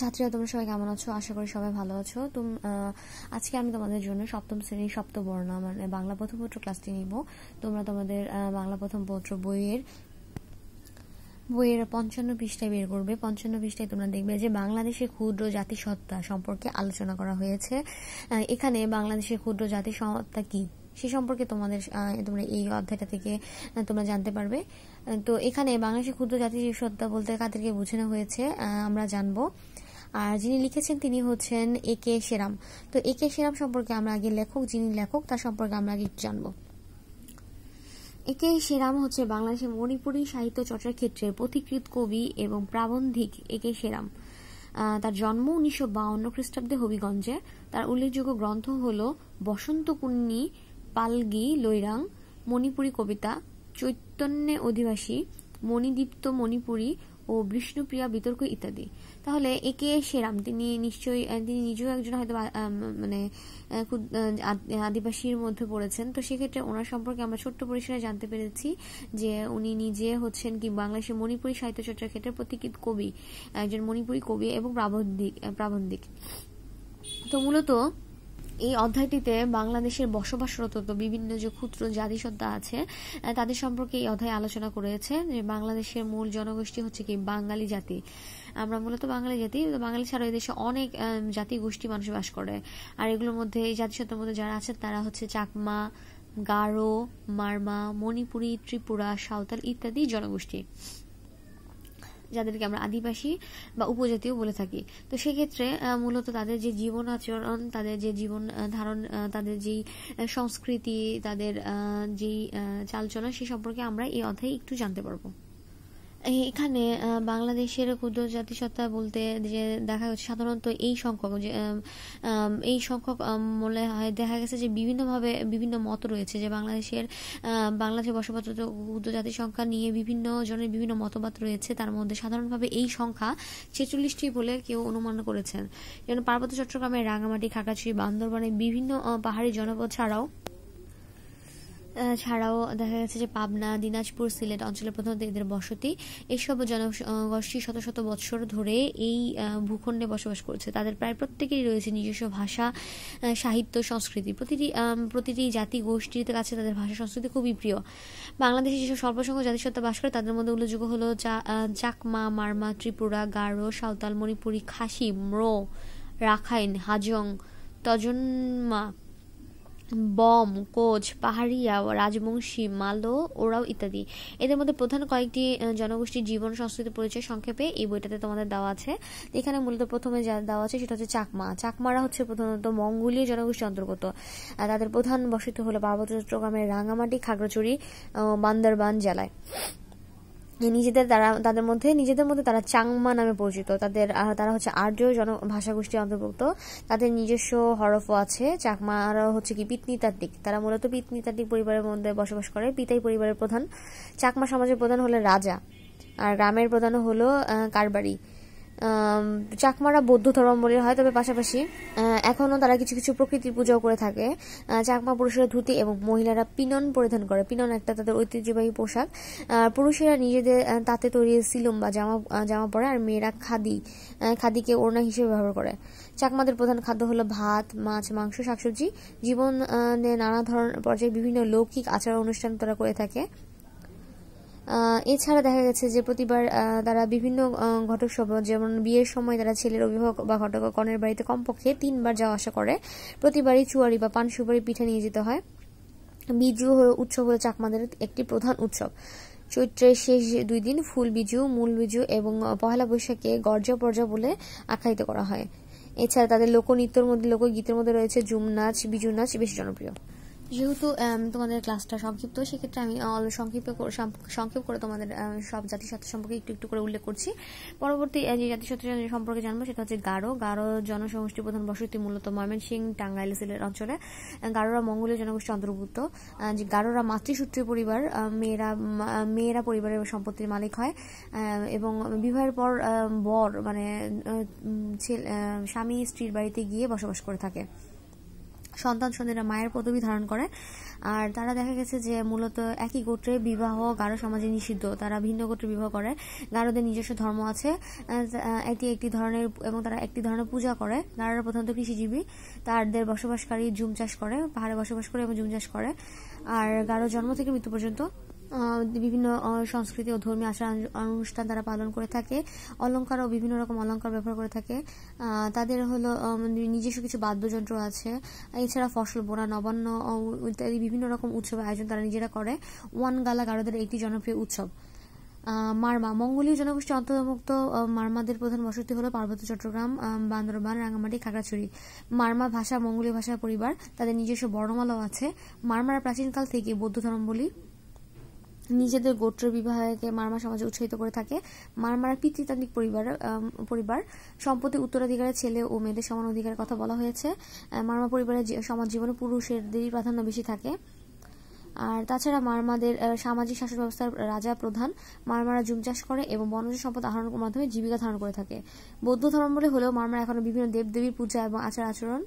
ছাত্রীরা তোমরা সবাই কেমন আছো আশা করি সবাই ভালো আছো তুম আজকে আমি তোমাদের জন্য সপ্তম শ্রেণীর সপ্তবর্ণ মানে বাংলা প্রথম পত্র ক্লাসটি নিব তোমরা তোমাদের বাংলা প্রথম পত্র বইয়ের বইয়ের পঞ্চান্ন পৃষ্ঠায় বের করবে পঞ্চান্ন পৃষ্ঠায় তোমরা দেখবে যে বাংলাদেশের ক্ষুদ্র জাতিসত্তা সম্পর্কে আলোচনা করা হয়েছে এখানে বাংলাদেশের ক্ষুদ্র জাতিসত্তা কি সে সম্পর্কে তোমাদের তোমরা এই অধ্যায়টা থেকে তোমরা জানতে পারবে তো এখানে বাংলাদেশের ক্ষুদ্র জাতি সত্তা বলতে কাদেরকে বোঝানো হয়েছে আমরা জানবো আর যিনি লিখেছেন তিনি হচ্ছেন এ কে সেরাম তো এ কে সেরাম সম্পর্কে আমরা আগে লেখক যিনি লেখক তার সম্পর্কে আমরা আগে একটু জানবো একে সেরাম হচ্ছে বাংলাদেশের মণিপুরী সাহিত্য চর্চার ক্ষেত্রে পথিকৃত কবি এবং প্রাবন্ধিক একে সেরাম তার জন্ম উনিশশো বাউন্ন খ্রিস্টাব্দে হবিগঞ্জে তার উল্লেখযোগ্য গ্রন্থ হল বসন্তকুন্নি পালগি লৈরাং মণিপুরী কবিতা চৈতন্য অধিবাসী মণিদীপ্ত মণিপুরী ও বিষ্ণুপ্রিয়া বিতর্ক ইত্যাদি তাহলে একে সেরাম তিনি নিশ্চয়ই তিনি নিজেও একজন হয়তো মানে আদিবাসীর মধ্যে পড়েছেন তো সেক্ষেত্রে ওনার সম্পর্কে আমরা ছোট্ট পরিসরে জানতে পেরেছি যে উনি নিজে হচ্ছেন কি বাংলাদেশের মণিপুরী সাহিত্য চর্চার ক্ষেত্রে প্রতীকী কবি একজন মণিপুরী কবি এবং প্রাবন্ধিক প্রাবন্ধিক তো মূলত এই অধ্যায়টিতে বাংলাদেশের বসবাসরত বিভিন্ন যে ক্ষুদ্র জাতিসত্তা আছে তাদের সম্পর্কে এই অধ্যায় আলোচনা করেছে যে বাংলাদেশের মূল জনগোষ্ঠী হচ্ছে কি বাঙালি জাতি আমরা মূলত বাঙালি জাতি বাঙালি ছাড়াও দেশে অনেক জাতি গোষ্ঠী মানুষ বাস করে আর এগুলোর মধ্যে এই জাতিসত্তার মধ্যে যারা আছে তারা হচ্ছে চাকমা গারো মারমা মণিপুরী ত্রিপুরা সাঁওতাল ইত্যাদি জনগোষ্ঠী যাদেরকে আমরা আদিবাসী বা উপজাতীয় বলে থাকি তো সেক্ষেত্রে মূলত তাদের যে জীবন আচরণ তাদের যে জীবন ধারণ তাদের যেই সংস্কৃতি তাদের যেই চালচলন সে সম্পর্কে আমরা এই অধ্যায়ে একটু জানতে পারবো এখানে বাংলাদেশের ক্ষুদ্র জাতিসত্তা বলতে যে দেখা যাচ্ছে সাধারণত এই সংখ্যক যে এই সংখ্যক মনে হয় দেখা গেছে যে বিভিন্নভাবে বিভিন্ন মত রয়েছে যে বাংলাদেশের বাংলাদেশে বসবাসরত ক্ষুদ্র জাতি সংখ্যা নিয়ে বিভিন্ন জনের বিভিন্ন মতবাদ রয়েছে তার মধ্যে সাধারণভাবে এই সংখ্যা ছেচল্লিশটি বলে কেউ অনুমান করেছেন যেমন পার্বত্য চট্টগ্রামের রাঙামাটি খাগাছড়ি বান্দরবানে বিভিন্ন পাহাড়ি জনপদ ছাড়াও ছাড়াও দেখা গেছে যে পাবনা দিনাজপুর সিলেট অঞ্চলে প্রধানত এদের বসতি এসব জনগোষ্ঠী শত শত বৎসর ধরে এই ভূখণ্ডে বসবাস করছে তাদের প্রায় প্রত্যেকেরই রয়েছে নিজস্ব ভাষা সাহিত্য সংস্কৃতি প্রতিটি প্রতিটি জাতি গোষ্ঠীর কাছে তাদের ভাষা সংস্কৃতি খুবই প্রিয় বাংলাদেশে যেসব স্বল্পসংখ্যক জাতিসত্তা বাস করে তাদের মধ্যে উল্লেখযোগ্য হলো চাকমা মারমা ত্রিপুরা গারো সাঁওতাল মণিপুরি খাসি ম্রো রাখাইন হাজং তজন্মা বম কোচ পাহাড়িয়া রাজবংশী মালো ওরাও ইত্যাদি এদের মধ্যে প্রধান কয়েকটি জনগোষ্ঠীর জীবন সংস্কৃতি পরিচয় সংক্ষেপে এই বইটাতে তোমাদের দেওয়া আছে এখানে মূলত প্রথমে যা দেওয়া আছে সেটা হচ্ছে চাকমা চাকমারা হচ্ছে প্রধানত মঙ্গোলীয় জনগোষ্ঠীর অন্তর্গত তাদের প্রধান বসতি হলো পার্বত্য চট্টগ্রামের রাঙামাটি খাগড়াছড়ি বান্দরবান জেলায় নিজেদের তারা তাদের মধ্যে নিজেদের মধ্যে তারা চাংমা নামে পরিচিত তাদের তারা হচ্ছে আর্য জন ভাষাগোষ্ঠীর অন্তর্ভুক্ত তাদের নিজস্ব হরফও আছে চাকমারা হচ্ছে কি পিতনিতাত্ত্বিক তারা মূলত পিতনিতাত্ত্বিক পরিবারের মধ্যে বসবাস করে পিতাই পরিবারের প্রধান চাকমা সমাজের প্রধান হলে রাজা আর গ্রামের প্রধান হলো কারবারি চাকমারা বৌদ্ধ ধর্মাবলীর হয় তবে পাশাপাশি এখনও তারা কিছু কিছু প্রকৃতির পূজাও করে থাকে চাকমা পুরুষেরা ধুতি এবং মহিলারা পিনন পরিধান করে পিনন একটা তাদের ঐতিহ্যবাহী পোশাক পুরুষেরা নিজেদের তাতে তৈরি সিলম বা জামা জামা পরে আর মেয়েরা খাদি খাদিকে ওড়না হিসেবে ব্যবহার করে চাকমাদের প্রধান খাদ্য হলো ভাত মাছ মাংস শাকসবজি জীবনে নানা ধরনের পর্যায়ে বিভিন্ন লৌকিক আচার অনুষ্ঠান তারা করে থাকে এছাড়া দেখা গেছে যে প্রতিবার তারা বিভিন্ন ঘটক যেমন বিয়ের সময় তারা ছেলের অভিভাবক বা ঘটক কনের বাড়িতে কমপক্ষে তিনবার যাওয়া আসা করে প্রতিবারই চুয়ারি বা পান সুপারি পিঠে নিয়ে যেতে হয় বিজু উৎসব হল চাকমাদের একটি প্রধান উৎসব চৈত্রের শেষ দুই দিন ফুল বিজু মূল বিজু এবং পহেলা বৈশাখে গর্জা পর্যা বলে আখ্যায়িত করা হয় এছাড়া তাদের লোকনৃত্যর মধ্যে লোকগীতের মধ্যে রয়েছে জুম নাচ বিজু নাচ বেশ জনপ্রিয় যেহেতু তোমাদের ক্লাসটা সংক্ষিপ্ত সেক্ষেত্রে আমি সংক্ষিপ্ত সংক্ষেপ করে তোমাদের সব জাতিসত্ত্ব সম্পর্কে একটু একটু করে উল্লেখ করছি পরবর্তী যে জাতিসত্ত্ব সম্পর্কে জানবো সেটা হচ্ছে গারো গারো জনসমষ্টি প্রধান বসতি মূলত ময়মনসিং টাঙ্গাইল সিলের অঞ্চলে গারোরা মঙ্গলীয় জনগোষ্ঠী অন্তর্ভুক্ত যে গারোরা মাতৃসূত্রীয় পরিবার মেয়েরা মেয়েরা পরিবারের সম্পত্তির মালিক হয় এবং বিবাহের পর বর মানে স্বামী স্ত্রীর বাড়িতে গিয়ে বসবাস করে থাকে সন্তান সন্ধ্যা মায়ের পদবি ধারণ করে আর তারা দেখা গেছে যে মূলত একই গোত্রে বিবাহ গারো সমাজে নিষিদ্ধ তারা ভিন্ন গোত্রে বিবাহ করে গারোদের নিজস্ব ধর্ম আছে এটি একটি ধরনের এবং তারা একটি ধরনের পূজা করে গারোরা প্রধানত কৃষিজীবী তাদের বসবাসকারী জুম চাষ করে পাহাড়ে বসবাস করে এবং জুম চাষ করে আর গারো জন্ম থেকে মৃত্যু পর্যন্ত বিভিন্ন সংস্কৃতি ও ধর্মীয় আচার অনুষ্ঠান তারা পালন করে থাকে অলঙ্কার ও বিভিন্ন রকম অলঙ্কার ব্যবহার করে থাকে তাদের হলো নিজস্ব কিছু বাদ্যযন্ত্র আছে এছাড়া ফসল বোনা নবান্ন ইত্যাদি বিভিন্ন রকম উৎসবের আয়োজন তারা নিজেরা করে ওয়ান গালা গারোদের একটি জনপ্রিয় উৎসব মারমা মঙ্গলীয় জনগোষ্ঠীর অন্তর্ভুক্ত মারমাদের প্রধান বসতি হল পার্বত্য চট্টগ্রাম বান্দরবান রাঙামাটি খাগড়াছড়ি মারমা ভাষা মঙ্গোলীয় ভাষার পরিবার তাদের নিজস্ব বর্ণমালাও আছে মারমারা প্রাচীনকাল থেকে বৌদ্ধ ধর্মাবলী নিজেদের গোত্র বিবাহকে মারমা সমাজে উৎসাহিত করে থাকে মারমারা পিতৃতান্ত্রিক পরিবার পরিবার সম্পত্তি উত্তরাধিকারের ছেলে ও মেয়েদের সমান অধিকারের কথা বলা হয়েছে মারমা পরিবারের সমাজ জীবনে পুরুষেরদেরই প্রাধান্য বেশি থাকে আর তাছাড়া মারমাদের সামাজিক শাসন ব্যবস্থার রাজা প্রধান মারমারা জুম চাষ করে এবং বনজ সম্পদ আহরণের মাধ্যমে জীবিকা ধারণ করে থাকে বৌদ্ধ ধর্ম বলে হলেও মারমারা এখনো বিভিন্ন দেবদেবীর পূজা এবং আচার আচরণ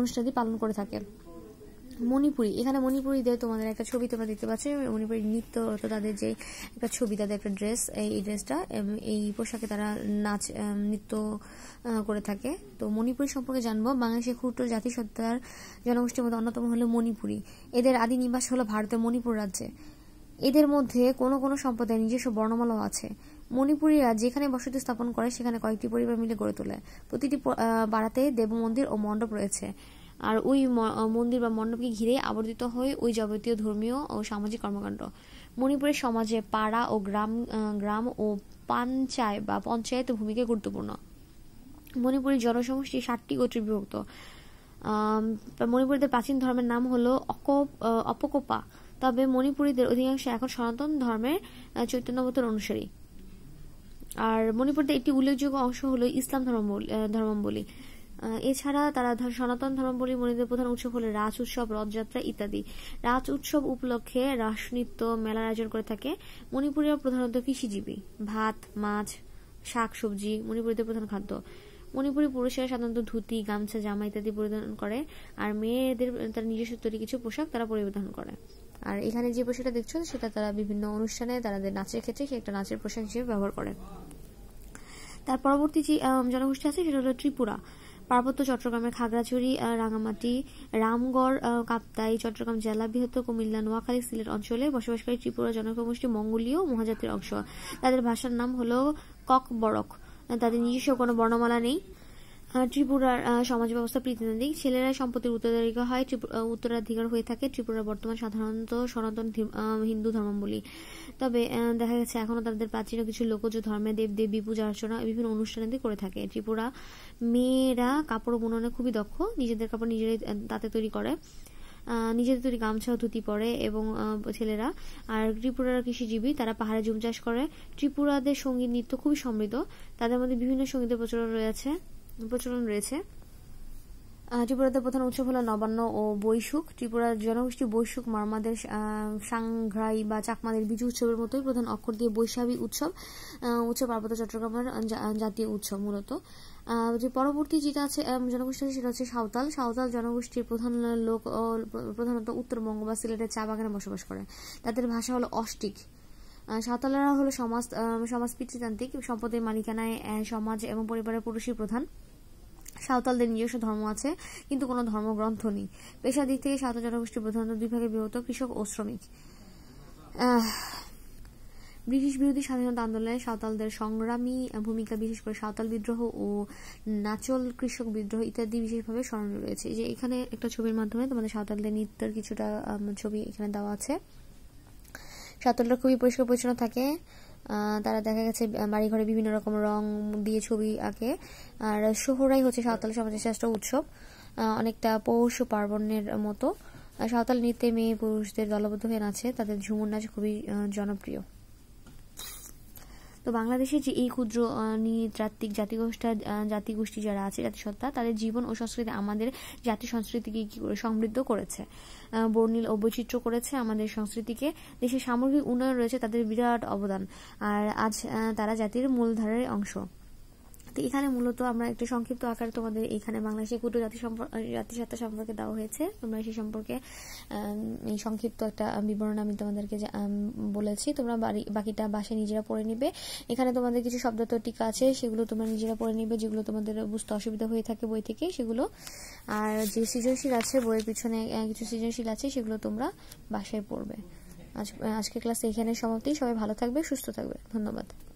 অনুষ্ঠানটি পালন করে থাকে মণিপুরি এখানে মণিপুরিদের তোমাদের একটা ছবি তোমরা দেখতে পাচ্ছ মণিপুরি নৃত্য তো তাদের যে একটা ছবি তাদের একটা ড্রেস এই ড্রেসটা এই পোশাকে তারা নাচ নৃত্য করে থাকে তো মণিপুরি সম্পর্কে জানবো বাংলাদেশের ক্ষুদ্র জাতিসত্তার জনগোষ্ঠীর মধ্যে অন্যতম হলো মণিপুরি এদের আদি নিবাস হলো ভারতের মণিপুর রাজ্যে এদের মধ্যে কোনো কোনো সম্প্রদায়ের নিজস্ব বর্ণমালাও আছে মণিপুরীরা যেখানে বসতি স্থাপন করে সেখানে কয়েকটি পরিবার মিলে গড়ে তোলে প্রতিটি পাড়াতে দেব মন্দির ও মণ্ডপ রয়েছে আর ওই মন্দির বা মণ্ডপকে ঘিরে আবর্তিত হয়ে ওই যাবতীয় ধর্মীয় ও সামাজিক কর্মকাণ্ড মণিপুরের সমাজে পাড়া ও গ্রাম গ্রাম ও পাঞ্চায়েত বা পঞ্চায়েত ভূমিকা গুরুত্বপূর্ণ মণিপুরের জনসমষ্টি ষাটটি গোত্রী বিভক্ত মণিপুরীদের প্রাচীন ধর্মের নাম হলো অকপ অপকোপা তবে মণিপুরীদের অধিকাংশ এখন সনাতন ধর্মের বোতর অনুসারী আর মণিপুরদের একটি উল্লেখযোগ্য অংশ হলো ইসলাম ধর্মাবলী এছাড়া তারা সনাতন ধর্মাবলী মনিদের প্রধান উৎসব হল রাজ উৎসব রথযাত্রা ইত্যাদি রাজ উৎসব উপলক্ষে রাস নৃত্য মেলার আয়োজন করে থাকে মণিপুরের প্রধানত কৃষিজীবী ভাত মাছ শাক সবজি মণিপুরীদের প্রধান খাদ্য মণিপুরী পুরুষেরা সাধারণত ধুতি গামছা জামা ইত্যাদি পরিধান করে আর মেয়েদের তার নিজস্ব তৈরি কিছু পোশাক তারা পরিধান করে আর এখানে যে পোশাকটা দেখছো সেটা তারা বিভিন্ন অনুষ্ঠানে তাদের নাচের ক্ষেত্রে একটা নাচের পোশাক হিসেবে ব্যবহার করে তার পরবর্তী যে জনগোষ্ঠী আছে সেটা হলো ত্রিপুরা পার্বত্য চট্টগ্রামের খাগড়াছড়ি রাঙামাটি রামগড় কাপ্তাই চট্টগ্রাম জেলা বৃহত্ত কুমিল্লা নোয়াখালী সিলেট অঞ্চলে বসবাসকারী ত্রিপুরা জনগোষ্ঠী মঙ্গোলীয় মহাজাতির অংশ তাদের ভাষার নাম হলো ককবরক তাদের নিজস্ব কোনো বর্ণমালা নেই ত্রিপুরার সমাজ ব্যবস্থা প্রীতিতান্ত্রিক ছেলেরা সম্পত্তির উত্তরাধিকার হয় উত্তরাধিকার হয়ে থাকে ত্রিপুরা বর্তমান সাধারণত সনাতন হিন্দু ধর্মাবলী তবে দেখা গেছে এখনও তাদের প্রাচীন কিছু লোকজ ধর্মে দেব দেবী পূজা অর্চনা বিভিন্ন অনুষ্ঠানাদি করে থাকে ত্রিপুরা মেয়েরা কাপড় বুননে খুবই দক্ষ নিজেদের কাপড় নিজেরাই তাতে তৈরি করে নিজেদের তৈরি গামছা ধুতি পরে এবং ছেলেরা আর ত্রিপুরার কৃষিজীবী তারা পাহাড়ে জুম চাষ করে ত্রিপুরাদের সঙ্গীত নৃত্য খুবই সমৃদ্ধ তাদের মধ্যে বিভিন্ন সঙ্গীতের প্রচলন রয়েছে প্রচলন রয়েছে ত্রিপুরাতে প্রধান উৎসব হলো নবান্ন ও বৈশুক ত্রিপুরার জনগোষ্ঠী বৈশুক মারমাদের সাংঘ্রাই বা চাকমাদের বিজু উৎসবের মতোই প্রধান অক্ষর দিয়ে বৈশাখী উৎসব উৎসব পার্বত্য চট্টগ্রামের জাতীয় উৎসব মূলত যে পরবর্তী যেটা আছে জনগোষ্ঠী আছে সেটা হচ্ছে সাঁওতাল সাঁওতাল জনগোষ্ঠীর প্রধান লোক প্রধানত উত্তরবঙ্গ বা সিলেটের চা বাগানে বসবাস করে তাদের ভাষা হলো অষ্টিক সাঁওতালরা হলো সমাজ সমাজ পিতৃতান্ত্রিক সম্পদের মালিকানায় সমাজ এবং পরিবারের পুরুষই প্রধান সাঁওতালদের নিজস্ব ধর্ম আছে কিন্তু কোনো ধর্মগ্রন্থ নেই পেশা দিক থেকে সাঁওতাল জনগোষ্ঠী প্রধানত দুই ভাগে বিভক্ত কৃষক ও শ্রমিক ব্রিটিশ বিরোধী স্বাধীনতা আন্দোলনে সাঁওতালদের সংগ্রামী ভূমিকা বিশেষ করে সাঁওতাল বিদ্রোহ ও নাচল কৃষক বিদ্রোহ ইত্যাদি বিশেষভাবে স্মরণীয় রয়েছে যে এখানে একটা ছবির মাধ্যমে তোমাদের সাঁওতালদের নৃত্যের কিছুটা ছবি এখানে দেওয়া আছে সাঁওতালরা খুবই পরিষ্কার পরিচ্ছন্ন থাকে তারা দেখা গেছে বাড়িঘরে বিভিন্ন রকম রং দিয়ে ছবি আঁকে আর সোহরাই হচ্ছে সাঁওতাল সমাজের শ্রেষ্ঠ উৎসব অনেকটা পৌষ পার্বণের মতো সাঁওতাল নৃত্যে মেয়ে পুরুষদের দলবদ্ধ হয়ে নাচে তাদের ঝুমুর নাচ খুবই জনপ্রিয় তো বাংলাদেশে যে এই ক্ষুদ্র নৃতাত্ত্বিক জাতিগোষ্ঠা জাতিগোষ্ঠী যারা আছে জাতিসত্তা তাদের জীবন ও সংস্কৃতি আমাদের জাতি সংস্কৃতিকে কি করে সমৃদ্ধ করেছে বর্ণিল ও বৈচিত্র্য করেছে আমাদের সংস্কৃতিকে দেশের সামগ্রিক উন্নয়ন রয়েছে তাদের বিরাট অবদান আর আজ তারা জাতির মূলধারার অংশ তো এখানে মূলত আমরা একটি সংক্ষিপ্ত আকারে তোমাদের এখানে বাংলাদেশের কুটু জাতি জাতিসত্তা সম্পর্কে দেওয়া হয়েছে তোমরা সে সম্পর্কে এই সংক্ষিপ্ত একটা বিবরণ আমি তোমাদেরকে বলেছি তোমরা বাকিটা বাসায় নিজেরা পড়ে নিবে এখানে তোমাদের কিছু শব্দ টিকা আছে সেগুলো তোমরা নিজেরা পড়ে নিবে যেগুলো তোমাদের বুঝতে অসুবিধা হয়ে থাকে বই থেকে সেগুলো আর যে সৃজনশীল আছে বইয়ের পিছনে কিছু সৃজনশীল আছে সেগুলো তোমরা বাসায় পড়বে আজকে ক্লাস এখানে সমাপ্তি সবাই ভালো থাকবে সুস্থ থাকবে ধন্যবাদ